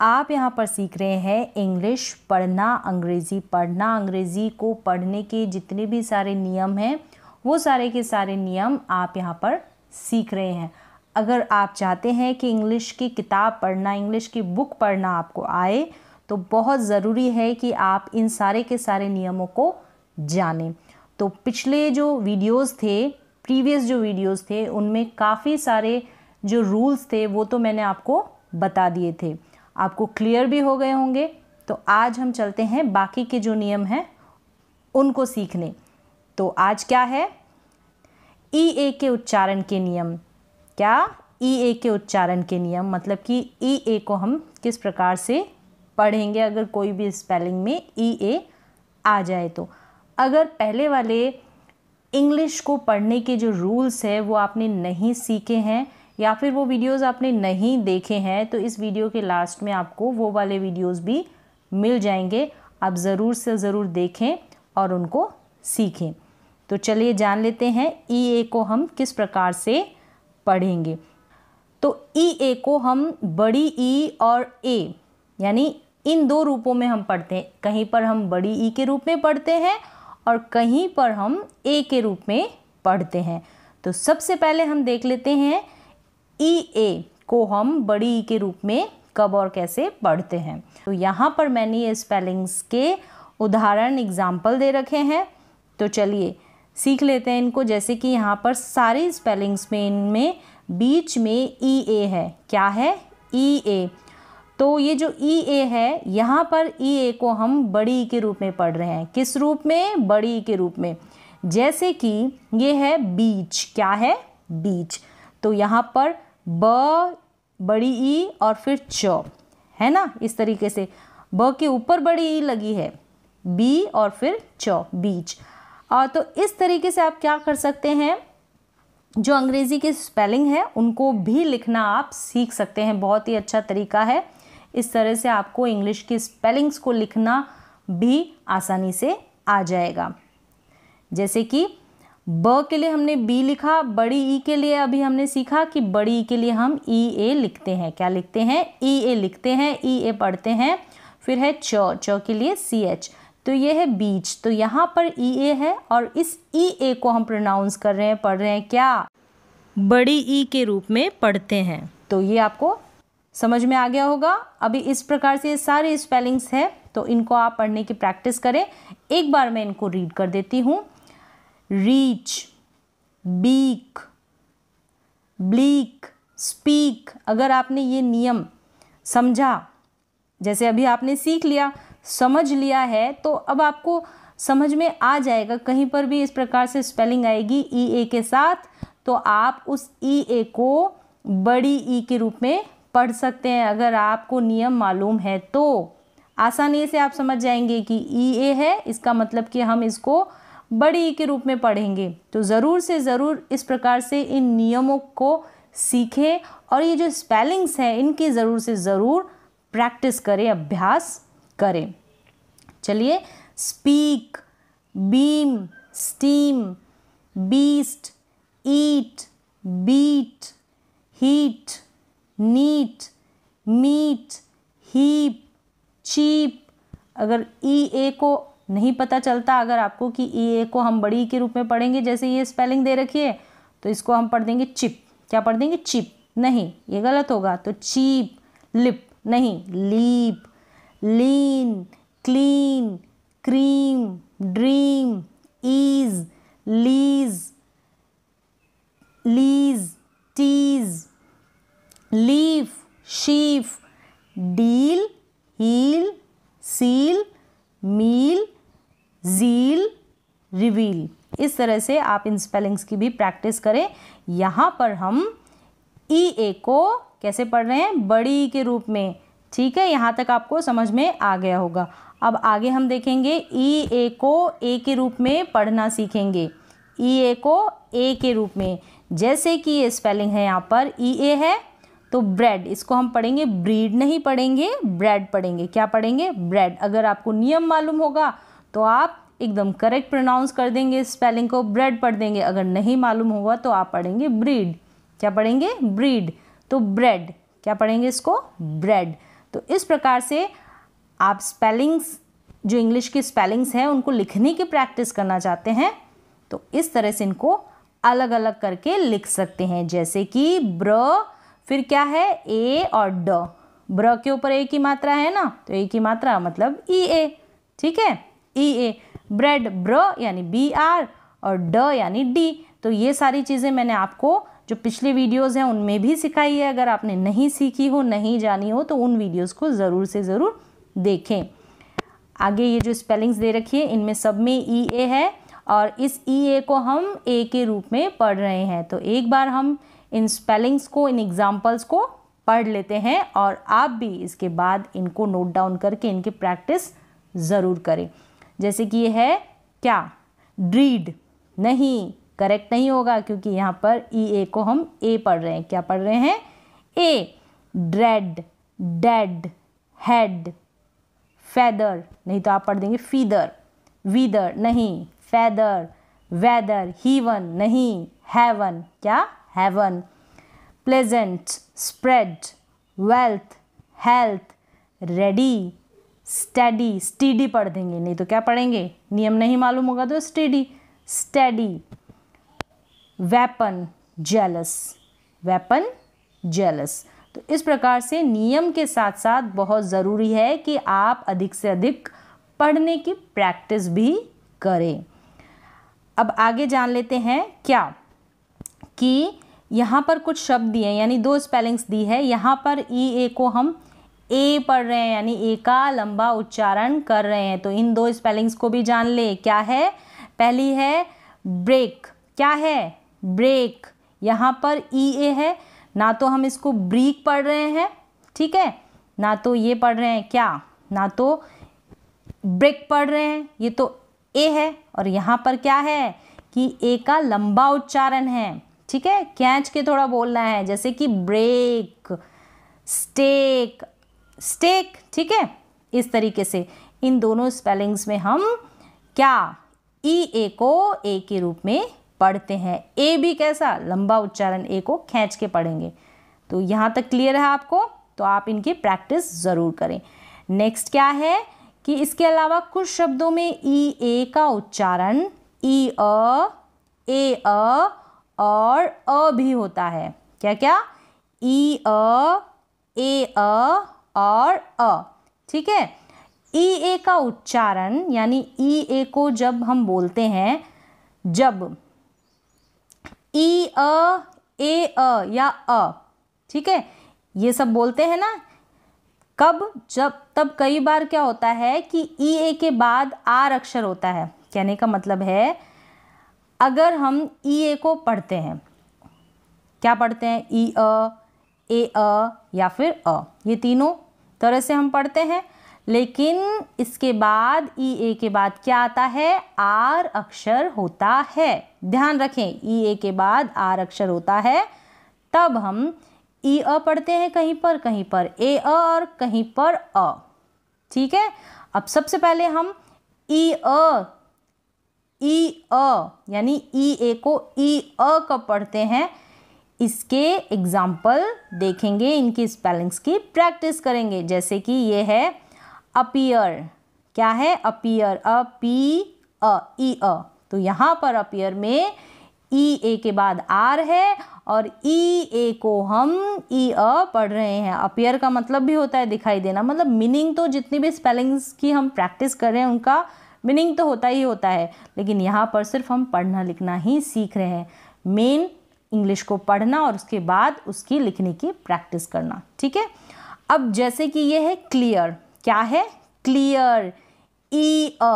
आप यहाँ पर सीख रहे हैं इंग्लिश पढ़ना अंग्रेज़ी पढ़ना अंग्रेज़ी को पढ़ने के जितने भी सारे नियम हैं वो सारे के सारे नियम आप यहाँ पर सीख रहे हैं अगर आप चाहते हैं कि इंग्लिश की किताब पढ़ना इंग्लिश की बुक पढ़ना आपको आए तो बहुत ज़रूरी है कि आप इन सारे के सारे नियमों को जानें तो पिछले जो वीडियोस थे प्रीवियस जो वीडियोस थे उनमें काफ़ी सारे जो रूल्स थे वो तो मैंने आपको बता दिए थे आपको क्लियर भी हो गए होंगे तो आज हम चलते हैं बाकी के जो नियम हैं उनको सीखने तो आज क्या है ई e ए के उच्चारण के नियम क्या ई e ए के उच्चारण के नियम मतलब कि ई e ए को हम किस प्रकार से पढ़ेंगे अगर कोई भी स्पेलिंग में ई ए आ जाए तो अगर पहले वाले इंग्लिश को पढ़ने के जो रूल्स है वो आपने नहीं सीखे हैं या फिर वो वीडियोस आपने नहीं देखे हैं तो इस वीडियो के लास्ट में आपको वो वाले वीडियोस भी मिल जाएंगे आप ज़रूर से ज़रूर देखें और उनको सीखें तो चलिए जान लेते हैं ई e ए को हम किस प्रकार से पढ़ेंगे तो ई e ए को हम बड़ी ई e और ए यानी इन दो रूपों में हम पढ़ते हैं कहीं पर हम बड़ी ई के रूप में पढ़ते हैं और कहीं पर हम ए के रूप में पढ़ते हैं तो सबसे पहले हम देख लेते हैं ई e ए को हम बड़ी ई e के रूप में कब और कैसे पढ़ते हैं तो यहाँ पर मैंने ये स्पेलिंग्स के उदाहरण एग्जाम्पल दे रखे हैं तो चलिए सीख लेते हैं इनको जैसे कि यहाँ पर सारी स्पेलिंग्स में इनमें बीच में ई e ए है क्या है ई ए तो ये जो ई ए है यहाँ पर ई ए को हम बड़ी के रूप में पढ़ रहे हैं किस रूप में बड़ी के रूप में जैसे कि ये है बीच क्या है बीच तो यहाँ पर ब बड़ी ई और फिर च है ना इस तरीके से ब के ऊपर बड़ी ई लगी है बी और फिर च बीच और तो इस तरीके से आप क्या कर सकते हैं जो अंग्रेज़ी के स्पेलिंग है उनको भी लिखना आप सीख सकते हैं बहुत ही अच्छा तरीका है इस तरह से आपको इंग्लिश की स्पेलिंग्स को लिखना भी आसानी से आ जाएगा जैसे कि ब के लिए हमने बी लिखा बड़ी ई e के लिए अभी हमने सीखा कि बड़ी ई e के लिए हम ई e ए लिखते हैं क्या लिखते हैं ई ए लिखते हैं ई ए पढ़ते हैं फिर है च च के लिए सी एच तो ये है बीच तो यहाँ पर ई ए है और इस ई ए को हम प्रोनाउंस कर रहे हैं पढ़ रहे हैं क्या बड़ी ई के रूप में पढ़ते हैं तो ये आपको समझ में आ गया होगा अभी इस प्रकार से ये सारे स्पेलिंग्स हैं तो इनको आप पढ़ने की प्रैक्टिस करें एक बार मैं इनको रीड कर देती हूँ रीच बीक ब्लीक स्पीक अगर आपने ये नियम समझा जैसे अभी आपने सीख लिया समझ लिया है तो अब आपको समझ में आ जाएगा कहीं पर भी इस प्रकार से स्पेलिंग आएगी ई e ए के साथ तो आप उस ई e ए को बड़ी ई e के रूप में पढ़ सकते हैं अगर आपको नियम मालूम है तो आसानी से आप समझ जाएंगे कि ई ए है इसका मतलब कि हम इसको बड़ी ई के रूप में पढ़ेंगे तो ज़रूर से ज़रूर इस प्रकार से इन नियमों को सीखें और ये जो स्पेलिंग्स हैं इनकी ज़रूर से ज़रूर प्रैक्टिस करें अभ्यास करें चलिए speak beam steam beast eat beat heat neat meat heap cheap अगर ई e ए को नहीं पता चलता अगर आपको कि ए को हम बड़ी के रूप में पढ़ेंगे जैसे ये स्पेलिंग दे रखी है तो इसको हम पढ़ देंगे चिप क्या पढ़ देंगे चिप नहीं ये गलत होगा तो चीप लिप नहीं leap lean clean cream dream ease lease lease tease leaf sheaf डी तरह से आप इन स्पेलिंग्स की भी प्रैक्टिस करें यहाँ पर हम ई e ए को कैसे पढ़ रहे हैं बड़ी e के रूप में ठीक है यहाँ तक आपको समझ में आ गया होगा अब आगे हम देखेंगे ई e ए को ए के रूप में पढ़ना सीखेंगे ई ए को ए के रूप में जैसे कि ये स्पेलिंग है यहाँ पर ई ए है तो ब्रेड इसको हम पढ़ेंगे ब्रीड नहीं पढ़ेंगे ब्रेड पढ़ेंगे क्या पढ़ेंगे ब्रेड अगर आपको नियम मालूम होगा तो आप एकदम करेक्ट प्रोनाउंस कर देंगे स्पेलिंग को ब्रेड पढ़ देंगे अगर नहीं मालूम होगा तो आप पढ़ेंगे ब्रीड क्या पढ़ेंगे ब्रीड तो ब्रेड क्या पढ़ेंगे इसको ब्रेड तो इस प्रकार से आप स्पेलिंग्स जो इंग्लिश की स्पेलिंग्स हैं उनको लिखने की प्रैक्टिस करना चाहते हैं तो इस तरह से इनको अलग अलग करके लिख सकते हैं जैसे कि ब्र फिर क्या है ए और ड ब्र के ऊपर ए की मात्रा है ना तो ए की मात्रा मतलब ई ए ठीक है ई ए ब्रेड ब्र यानी बी आर और ड यानी डी तो ये सारी चीज़ें मैंने आपको जो पिछले वीडियोस हैं उनमें भी सिखाई है अगर आपने नहीं सीखी हो नहीं जानी हो तो उन वीडियोस को ज़रूर से ज़रूर देखें आगे ये जो स्पेलिंग्स दे रखी है इनमें सब में ई e, ए है और इस ई e, ए को हम ए के रूप में पढ़ रहे हैं तो एक बार हम इन स्पेलिंग्स को इन एग्ज़ाम्पल्स को पढ़ लेते हैं और आप भी इसके बाद इनको नोट डाउन करके इनकी प्रैक्टिस ज़रूर करें जैसे कि ये है क्या ड्रीड नहीं करेक्ट नहीं होगा क्योंकि यहाँ पर ई e ए को हम ए पढ़ रहे हैं क्या पढ़ रहे हैं ए ड्रेड डेड हेड फैदर नहीं तो आप पढ़ देंगे फीदर वीदर नहीं फैदर वेदर हीवन नहीं हैवन क्या heaven pleasant spread wealth health ready study steady पढ़ देंगे नहीं तो क्या पढ़ेंगे नियम नहीं मालूम होगा तो steady study weapon jealous weapon jealous तो इस प्रकार से नियम के साथ साथ बहुत ज़रूरी है कि आप अधिक से अधिक पढ़ने की प्रैक्टिस भी करें अब आगे जान लेते हैं क्या कि यहाँ पर कुछ शब्द दिए यानी दो स्पेलिंग्स दी है यहाँ पर ई e ए को हम ए पढ़ रहे हैं यानी ए का लंबा उच्चारण कर रहे हैं तो इन दो स्पेलिंग्स को भी जान ले क्या है पहली है ब्रेक क्या है ब्रेक यहाँ पर ई e ए है ना तो हम इसको ब्रीक पढ़ रहे हैं ठीक है ना तो ये पढ़ रहे हैं क्या ना तो ब्रेक पढ़ रहे हैं ये तो ए है और यहाँ पर क्या है कि ए का लंबा उच्चारण है ठीक है कैच के थोड़ा बोलना है जैसे कि ब्रेक स्टेक स्टेक ठीक है इस तरीके से इन दोनों स्पेलिंग्स में हम क्या ई e, ए को ए के रूप में पढ़ते हैं ए भी कैसा लंबा उच्चारण ए को खींच के पढ़ेंगे तो यहाँ तक क्लियर है आपको तो आप इनकी प्रैक्टिस ज़रूर करें नेक्स्ट क्या है कि इसके अलावा कुछ शब्दों में ई e, ए का उच्चारण ई अ ए अ और अ भी होता है क्या क्या ई अ ए अ और अ ठीक है ई ए का उच्चारण यानी ई ए को जब हम बोलते हैं जब ई अ ए अ या अ ठीक है ये सब बोलते हैं ना कब जब तब कई बार क्या होता है कि ई ए के बाद आर अक्षर होता है कहने का मतलब है अगर हम ई ए को पढ़ते हैं क्या पढ़ते हैं ई अ ए अ या फिर अ ये तीनों तरह से हम पढ़ते हैं लेकिन इसके बाद ई ए के बाद क्या आता है आर अक्षर होता है ध्यान रखें ई ए के बाद आर अक्षर होता है तब हम ई अ पढ़ते हैं कहीं पर कहीं पर ए अ और कहीं पर अ ठीक है अब सबसे पहले हम ई अ ई अ यानी ई ए को ई अ कब पढ़ते हैं इसके एग्ज़ाम्पल देखेंगे इनकी स्पेलिंग्स की प्रैक्टिस करेंगे जैसे कि ये है अपियर क्या है अपियर अ पी अ ई अ तो यहाँ पर अपियर में ई e, ए के बाद आर है और ई e, ए को हम ई e, अ पढ़ रहे हैं अपियर का मतलब भी होता है दिखाई देना मतलब मीनिंग तो जितनी भी स्पेलिंग्स की हम प्रैक्टिस कर रहे हैं उनका मीनिंग तो होता ही होता है लेकिन यहाँ पर सिर्फ हम पढ़ना लिखना ही सीख रहे हैं मेन इंग्लिश को पढ़ना और उसके बाद उसकी लिखने की प्रैक्टिस करना ठीक है अब जैसे कि ये है क्लियर क्या है क्लियर ई अ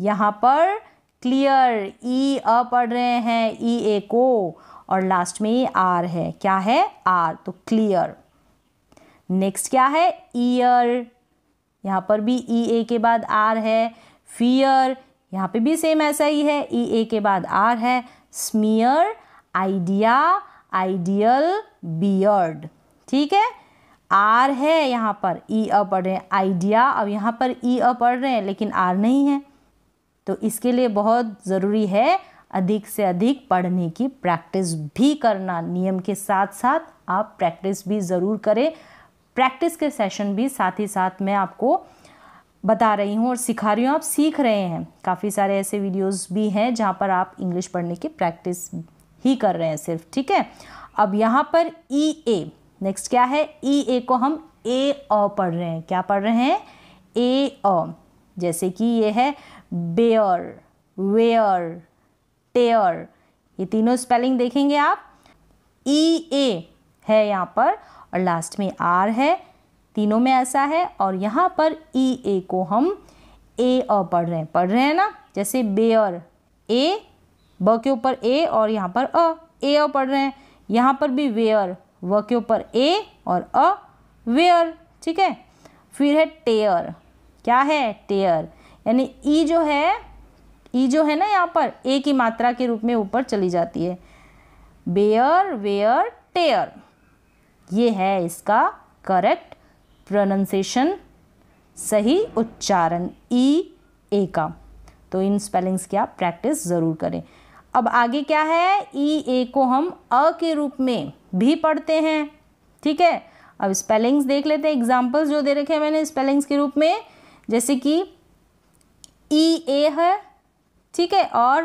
यहाँ पर क्लियर ई अ पढ़ रहे हैं ई ए को और लास्ट में ये आर है क्या है आर तो क्लियर नेक्स्ट क्या है ईयर यहाँ पर भी ई ए के बाद आर है फियर यहाँ पे भी सेम ऐसा ही है ई ए के बाद आर है स्मियर आइडिया आइडियल बियर्ड ठीक है आर है यहाँ पर ई अ पढ़ रहे हैं आइडिया अब यहाँ पर ई अ पढ़ रहे हैं लेकिन आर नहीं है तो इसके लिए बहुत ज़रूरी है अधिक से अधिक पढ़ने की प्रैक्टिस भी करना नियम के साथ साथ आप प्रैक्टिस भी ज़रूर करें प्रैक्टिस के सेशन भी साथ ही साथ मैं आपको बता रही हूँ और सिखा रही हूँ आप सीख रहे हैं काफ़ी सारे ऐसे वीडियोस भी हैं जहाँ पर आप इंग्लिश पढ़ने की प्रैक्टिस ही कर रहे हैं सिर्फ ठीक है अब यहाँ पर ई ए नेक्स्ट क्या है ई e ए को हम ए अ पढ़ रहे हैं क्या पढ़ रहे हैं ए अ जैसे कि ये है बेयर वेयर टेयर ये तीनों स्पेलिंग देखेंगे आप ई e ए है यहाँ पर और लास्ट में आर है तीनों में ऐसा है और यहाँ पर ई e ए को हम ए अ पढ़ रहे हैं पढ़ रहे हैं ना जैसे बेयर ए ब के ऊपर ए और यहाँ पर अ ए अ पढ़ रहे हैं यहाँ पर भी वेयर व के ऊपर ए और अ वेयर ठीक है फिर है टेयर क्या है टेयर यानी ई जो है ई जो है ना यहाँ पर ए की मात्रा के रूप में ऊपर चली जाती है बेयर वेयर टेयर ये है इसका करेक्ट प्रोनाउंसिएशन सही उच्चारण ई ए का तो इन स्पेलिंग्स की आप प्रैक्टिस ज़रूर करें अब आगे क्या है ई ए को हम अ के रूप में भी पढ़ते हैं ठीक है अब स्पेलिंग्स देख लेते हैं एग्जाम्पल्स जो दे रखे हैं मैंने स्पेलिंग्स के रूप में जैसे कि ई ए है ठीक है और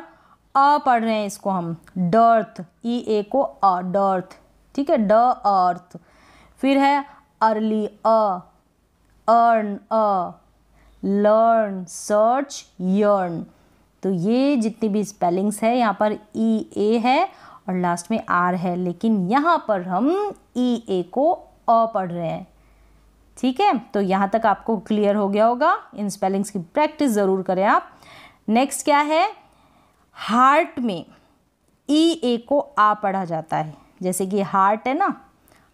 अ पढ़ रहे हैं इसको हम डर्थ ई ए को अ डर्थ ठीक है ड अर्थ फिर है early uh earn uh learn search yearn तो ये जितनी भी स्पेलिंग्स है यहाँ पर ई e ए है और लास्ट में आर है लेकिन यहाँ पर हम ई e ए को अ पढ़ रहे हैं ठीक है तो यहाँ तक आपको क्लियर हो गया होगा इन स्पेलिंग्स की प्रैक्टिस ज़रूर करें आप नेक्स्ट क्या है हार्ट में ई e ए को आ पढ़ा जाता है जैसे कि हार्ट है ना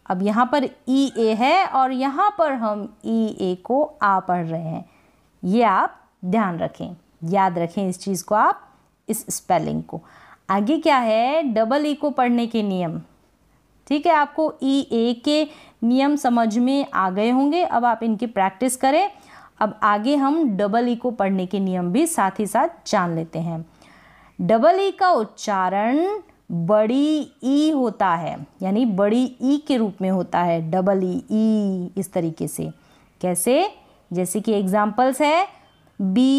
अब यहाँ पर ई ए है और यहाँ पर हम ई ए को आ पढ़ रहे हैं ये आप ध्यान रखें याद रखें इस चीज़ को आप इस स्पेलिंग को आगे क्या है डबल ई e को पढ़ने के नियम ठीक है आपको ई e, ए के नियम समझ में आ गए होंगे अब आप इनकी प्रैक्टिस करें अब आगे हम डबल ई e को पढ़ने के नियम भी साथ ही साथ जान लेते हैं डबल ई का उच्चारण बड़ी ई होता है यानी बड़ी ई के रूप में होता है डबल ई ई इस तरीके से कैसे जैसे कि एग्जाम्पल्स है बी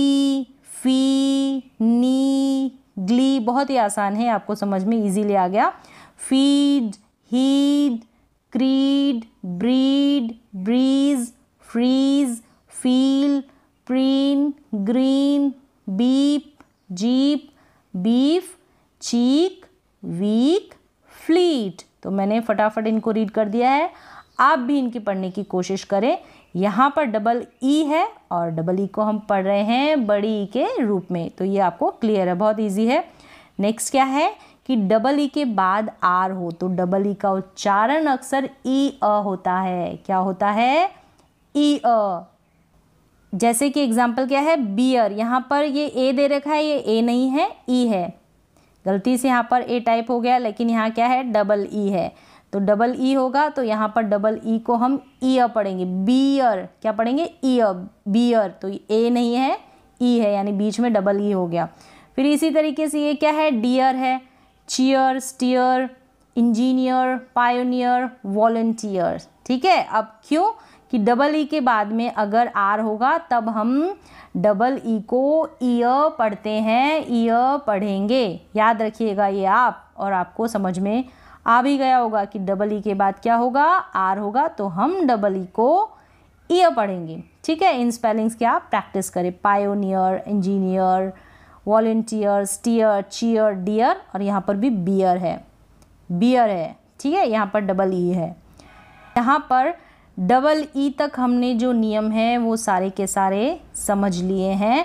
फी नी ग्ली बहुत ही आसान है आपको समझ में इजीली आ गया feed heed creed breed breeze freeze feel preen green beep jeep beef cheek week fleet तो मैंने फटाफट इनको रीड कर दिया है आप भी इनकी पढ़ने की कोशिश करें यहाँ पर डबल ई e है और डबल ई e को हम पढ़ रहे हैं बड़ी ई e के रूप में तो ये आपको क्लियर है बहुत ईजी है नेक्स्ट क्या है कि डबल ई के बाद आर हो तो डबल ई का उच्चारण अक्सर ई अ होता है क्या होता है ई अ जैसे कि एग्जाम्पल क्या है बियर यहाँ पर ये ए दे रखा है ये ए नहीं है ई है गलती से यहाँ पर ए टाइप हो गया लेकिन यहाँ क्या है डबल ई है तो डबल ई e होगा तो यहाँ पर डबल ई e को हम ईयर पढ़ेंगे बीयर क्या पढ़ेंगे ईयर बीयर तो ए नहीं है ई e है यानी बीच में डबल ई हो गया फिर इसी तरीके से ये क्या है डियर है cheer steer engineer pioneer volunteer ठीक है अब क्यों कि डबल ई के बाद में अगर आर होगा तब हम डबल ई को ईय पढ़ते हैं ईय पढ़ेंगे याद रखिएगा ये आप और आपको समझ में आ भी गया होगा कि डबल ई e के बाद क्या होगा आर होगा तो हम डबल ई e को ई e पढ़ेंगे ठीक है इन स्पेलिंग्स के आप प्रैक्टिस करें pioneer engineer volunteer steer cheer dear और यहाँ पर भी बियर है बियर है ठीक है यहाँ पर डबल ई है यहाँ पर डबल ई तक हमने जो नियम है वो सारे के सारे समझ लिए हैं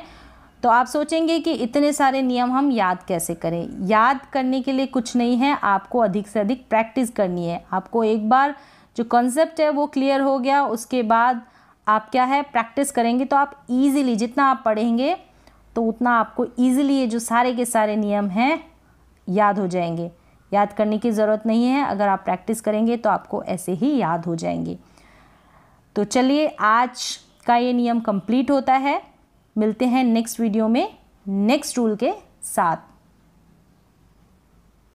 तो आप सोचेंगे कि इतने सारे नियम हम याद कैसे करें याद करने के लिए कुछ नहीं है आपको अधिक से अधिक प्रैक्टिस करनी है आपको एक बार जो कॉन्सेप्ट है वो क्लियर हो गया उसके बाद आप क्या है प्रैक्टिस करेंगे तो आप ईजिली जितना आप पढ़ेंगे तो उतना आपको ईजिली ये जो सारे के सारे नियम हैं याद हो जाएंगे याद करने की ज़रूरत नहीं है अगर आप प्रैक्टिस करेंगे तो आपको ऐसे ही याद हो जाएंगे तो चलिए आज का ये नियम कंप्लीट होता है मिलते हैं नेक्स्ट वीडियो में नेक्स्ट रूल के साथ